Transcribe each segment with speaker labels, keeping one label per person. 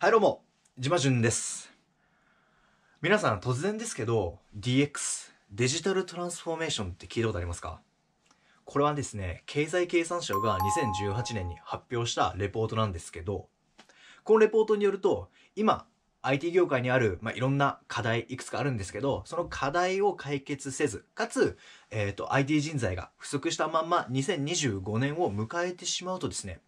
Speaker 1: はい、どうも、じまじゅんです。皆さん、突然ですけど、DX、デジタルトランスフォーメーションって聞いたことありますかこれはですね、経済経産省が2018年に発表したレポートなんですけど、このレポートによると、今、IT 業界にある、まあ、いろんな課題いくつかあるんですけど、その課題を解決せず、かつ、えっ、ー、と、IT 人材が不足したまんま2025年を迎えてしまうとですね、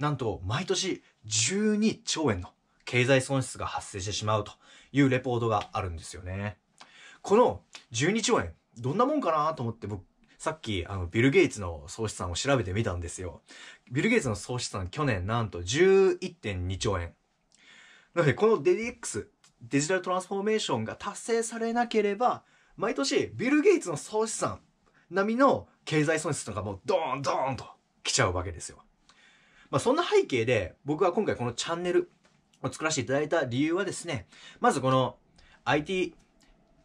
Speaker 1: なんと、毎年12兆円の経済損失が発生してしまうというレポートがあるんですよね。この12兆円、どんなもんかなと思って僕、さっきあのビル・ゲイツの総資産を調べてみたんですよ。ビル・ゲイツの総資産去年なんと11.2兆円。なのでこの DDX、デジタルトランスフォーメーションが達成されなければ、毎年ビル・ゲイツの総資産並みの経済損失とかもうドーンドーンと来ちゃうわけですよ。まあそんな背景で僕は今回このチャンネルを作らせていただいた理由はですね、まずこの IT、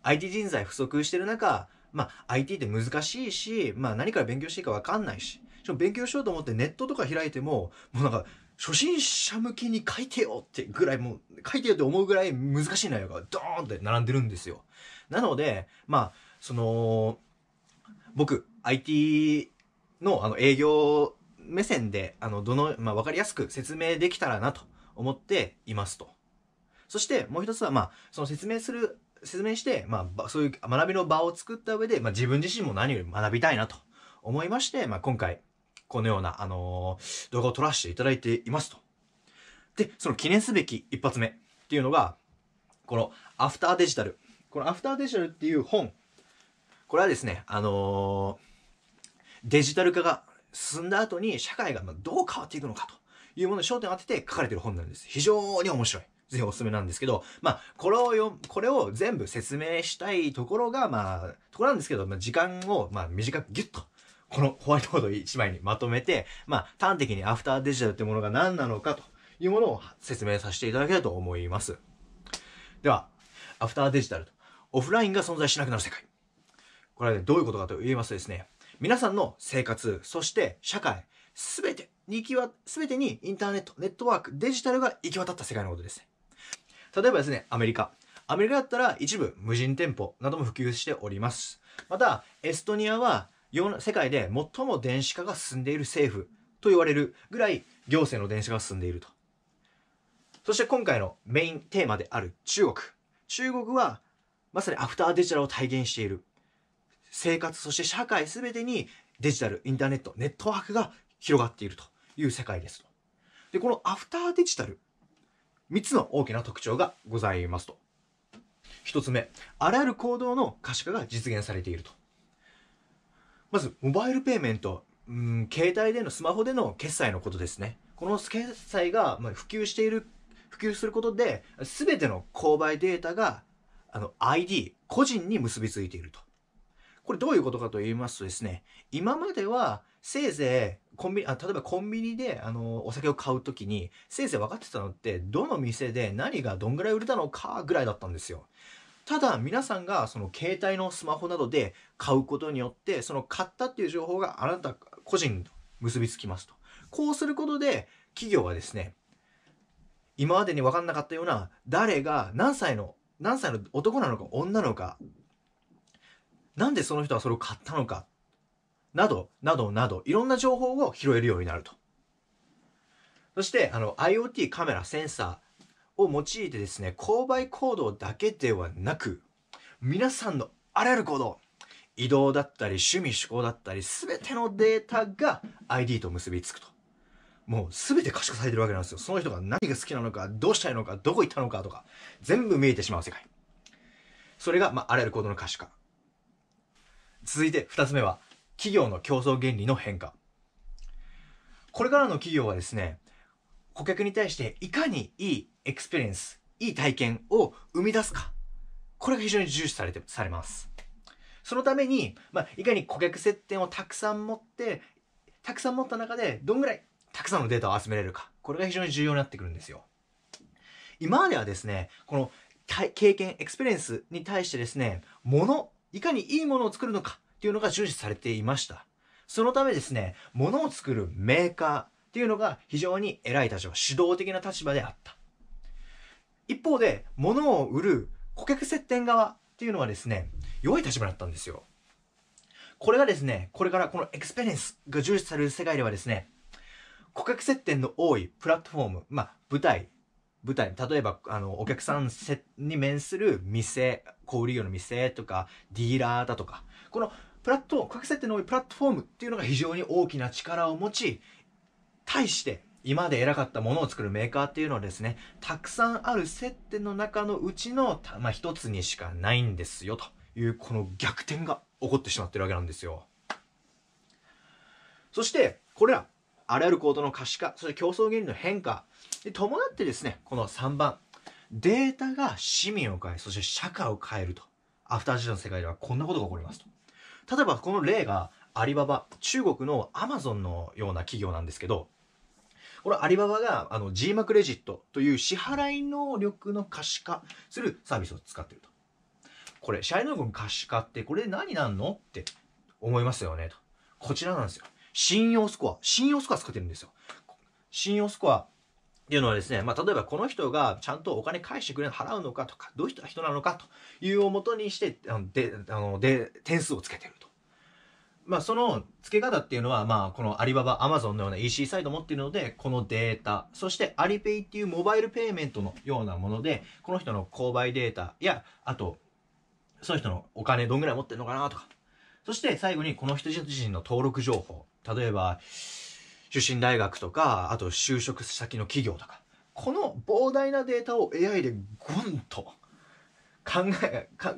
Speaker 1: IT 人材不足してる中、まあ IT って難しいし、まあ何から勉強していいかわかんないし、しかも勉強しようと思ってネットとか開いても、もうなんか初心者向けに書いてよってぐらい、もう書いてよって思うぐらい難しい内容がドーンって並んでるんですよ。なので、まあ、その、僕、IT のあの営業目線で、あの、どの、まあ、わかりやすく説明できたらなと思っていますと。そしてもう一つは、まあ、その説明する、説明して、まあ、そういう学びの場を作った上で、まあ、自分自身も何より学びたいなと思いまして、まあ、今回、このような、あのー、動画を撮らせていただいていますと。で、その記念すべき一発目っていうのが、このアフターデジタル。このアフターデジタルっていう本。これはですね、あのー、デジタル化が進んだ後に社会がどう変わっていくのかと。いうもの焦点を当てて書かれてる本なんです。非常に面白い。ぜひおすすめなんですけど、まあ、これをよ、これを全部説明したいところが、まあ、ところなんですけど、まあ、時間を、まあ、短くギュッと、このホワイトボード1枚にまとめて、まあ、端的にアフターデジタルってものが何なのかというものを説明させていただけると思います。では、アフターデジタルと、オフラインが存在しなくなる世界。これはね、どういうことかと言いますとですね、皆さんの生活、そして社会、すべてに行きわ、すべてにインターネット、ネットワーク、デジタルが行き渡った世界のことです例えばですね、アメリカ。アメリカだったら一部無人店舗なども普及しております。また、エストニアは世界で最も電子化が進んでいる政府と言われるぐらい行政の電子化が進んでいると。そして今回のメインテーマである中国。中国はまさにアフターデジタルを体現している。生活、そして社会すべてにデジタル、インターネット、ネットワークが広がっていると。いう世界ですと。で、このアフターデジタル、3つの大きな特徴がございますと。1つ目、あらゆる行動の可視化が実現されていると。まず、モバイルペイメント、うん、携帯での、スマホでの決済のことですね。この決済が普及している、普及することで、全ての購買データが、あの、ID、個人に結びついていると。これどういうことかと言いますとですね、今まではせいぜコンビあ例えばコンビニであのお酒を買う時に先生分かってたのってどの店で何がどんぐらい売れたのかぐらいだったんですよ。ただ皆さんがその携帯のスマホなどで買うことによってその買ったっていう情報があなた個人結びつきますと。こうすることで企業はですね今までに分かんなかったような誰が何歳の何歳の男なのか女なのかなんでその人はそれを買ったのかなど、などなど、いろんな情報を拾えるようになると。そして、あの、IoT、カメラ、センサーを用いてですね、購買行動だけではなく、皆さんのあらゆる行動、移動だったり、趣味、趣向だったり、すべてのデータが ID と結びつくと。もうすべて可視化されてるわけなんですよ。その人が何が好きなのか、どうしたいのか、どこ行ったのかとか、全部見えてしまう世界。それが、まあ、あらゆる行動の可視化。続いて、二つ目は、企業の競争原理の変化。これからの企業はですね、顧客に対していかにいいエクスペリエンス、いい体験を生み出すか。これが非常に重視されて、されます。そのために、まあ、いかに顧客接点をたくさん持って、たくさん持った中で、どんぐらいたくさんのデータを集めれるか。これが非常に重要になってくるんですよ。今まではですね、この経験、エクスペリエンスに対してですね、もの、いかにいいものを作るのかっていうのが重視されていました。そのためですね、物を作るメーカーっていうのが非常に偉い立場、主導的な立場であった。一方で、物を売る顧客接点側っていうのはですね、良い立場だったんですよ。これがですね、これからこのエクスペリエンスが重視される世界ではですね、顧客接点の多いプラットフォーム、まあ、舞台、舞台、例えば、あの、お客さんに面する店、小売業の店とか、ディーラーだとか、このプラットフォーム、設定の多いプラットフォームっていうのが非常に大きな力を持ち、対して、今まで偉かったものを作るメーカーっていうのはですね、たくさんある接点の中のうちの、まあ、一つにしかないんですよ、という、この逆転が起こってしまってるわけなんですよ。そして、これら、あらゆる行動の可視化、そして競争原理の変化、で伴ってですね、この3番、データが市民を変え、そして社会を変えると。アフタージェの世界ではこんなことが起こりますと。例えばこの例がアリババ、中国のアマゾンのような企業なんですけど、これアリババがあの GMA クレジットという支払い能力の可視化するサービスを使ってると。これ、支払い能力の可視化ってこれで何なんのって思いますよねと。こちらなんですよ。信用スコア。信用スコア使ってるんですよ。信用スコアっていうのはですね、まあ、例えばこの人がちゃんとお金返してくれる払うのかとか、どういう人なのかというをもとにして、あので、あの、で、点数をつけてると。まあ、その付け方っていうのは、まあ、このアリババ、アマゾンのような EC サイトを持っているので、このデータ、そしてアリペイっていうモバイルペイメントのようなもので、この人の購買データや、あと、その人のお金どんぐらい持ってるのかなとか、そして最後にこの人自身の登録情報、例えば、出身大学とか、あと就職先の企業とか、この膨大なデータを AI でゴンと考え、か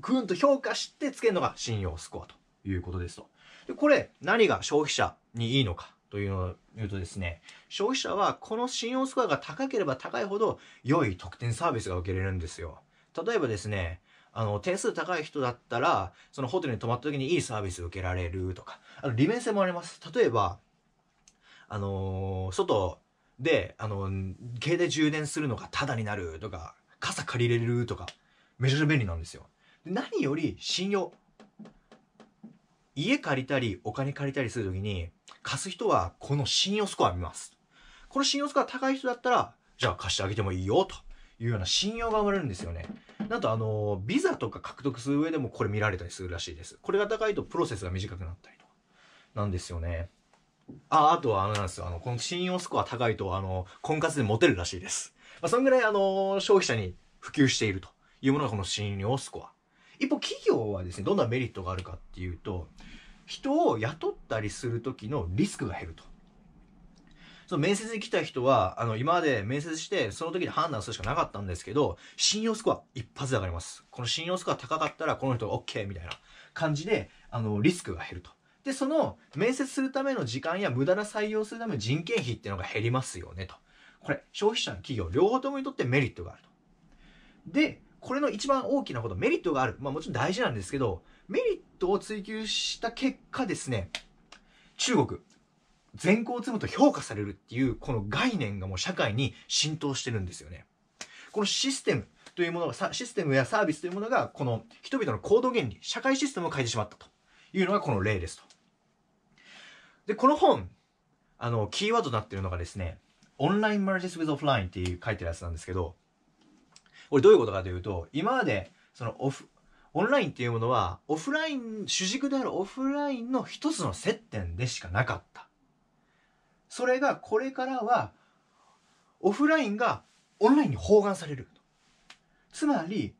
Speaker 1: グンと評価してつけるのが信用スコアということですと。で、これ何が消費者にいいのかというのを言うとですね、消費者はこの信用スコアが高ければ高いほど良い特典サービスが受けれるんですよ。例えばですね、あの、点数高い人だったら、そのホテルに泊まった時にいいサービス受けられるとか、あの、利便性もあります。例えば、あのー、外で、あのー、携帯充電するのがタダになるとか、傘借りれるとか、めちゃくちゃ便利なんですよ。で何より信用。家借りたり、お金借りたりするときに、貸す人はこの信用スコア見ます。この信用スコア高い人だったら、じゃあ貸してあげてもいいよ、というような信用が生まれるんですよね。なんとあの、ビザとか獲得する上でもこれ見られたりするらしいです。これが高いとプロセスが短くなったりとか。なんですよね。あ、あとはあれなんですよ。あの、この信用スコア高いと、あの、婚活でモテるらしいです。まあ、そんぐらい、あの、消費者に普及しているというものがこの信用スコア。一方、企業はですね、どんなメリットがあるかっていうと、人を雇ったりする時のリスクが減ると。その面接に来た人は、あの、今まで面接して、その時に判断するしかなかったんですけど、信用スコア一発で上がります。この信用スコア高かったら、この人が OK みたいな感じで、あの、リスクが減ると。で、その面接するための時間や無駄な採用するための人件費っていうのが減りますよねと。これ、消費者の企業、両方ともにとってメリットがあると。で、これの一番大きなこと、メリットがある。まあもちろん大事なんですけど、メリットを追求した結果ですね、中国、全を積むと評価されるっていう、この概念がもう社会に浸透してるんですよね。このシステムというものが、システムやサービスというものが、この人々の行動原理、社会システムを変えてしまったというのがこの例ですと。で、この本、あの、キーワードになってるのがですね、オンラインマージス with オフラインっていう書いてるやつなんですけど、これどういうことかというと、今まで、そのオフ、オンラインっていうものは、オフライン、主軸であるオフラインの一つの接点でしかなかった。それが、これからは、オフラインがオンラインに包含される。つまり、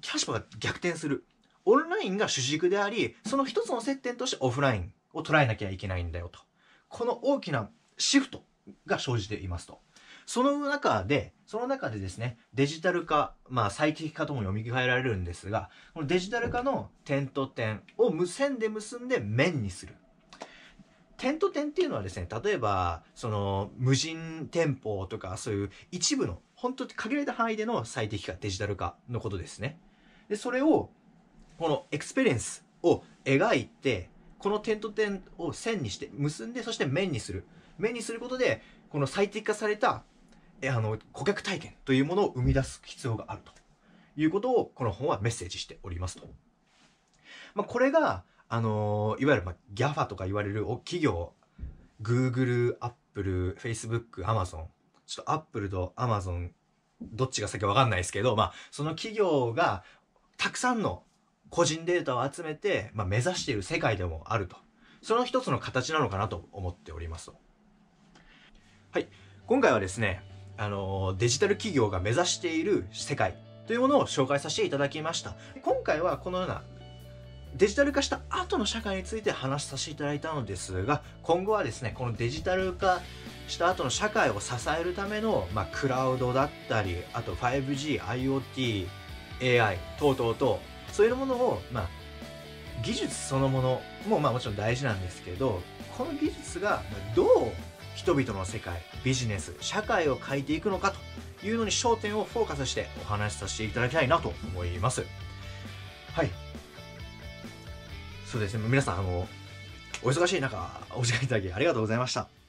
Speaker 1: キャッシュパが逆転する。オンラインが主軸であり、その一つの接点としてオフライン。を捉えなきゃいけないんだよと。この大きなシフトが生じていますと。その中で、その中でですね、デジタル化、まあ最適化とも読み替えられるんですが、このデジタル化の点と点を無線で結んで面にする。点と点っていうのはですね、例えば、その無人店舗とかそういう一部の、本当に限られた範囲での最適化、デジタル化のことですね。で、それを、このエクスペリエンスを描いて、この点と点を線にして結んでそして面にする面にすることでこの最適化されたあの顧客体験というものを生み出す必要があるということをこの本はメッセージしておりますと、まあ、これがあのいわゆる、まあ、GAFA とか言われる企業 Google、Apple、Facebook、Amazon ちょっと Apple と Amazon どっちが先か分かんないですけど、まあ、その企業がたくさんの個人データを集めて、まあ、目指している世界でもあると。その一つの形なのかなと思っておりますはい。今回はですね、あの、デジタル企業が目指している世界というものを紹介させていただきました。今回はこのようなデジタル化した後の社会について話させていただいたのですが、今後はですね、このデジタル化した後の社会を支えるための、まあ、クラウドだったり、あと 5G、IoT、AI 等々とそういうものを、まあ、技術そのものも、まあ、もちろん大事なんですけどこの技術がどう人々の世界ビジネス社会を変えていくのかというのに焦点をフォーカスしてお話しさせていただきたいなと思いますはいそうですね皆さんあのお忙しい中お時間いただきありがとうございました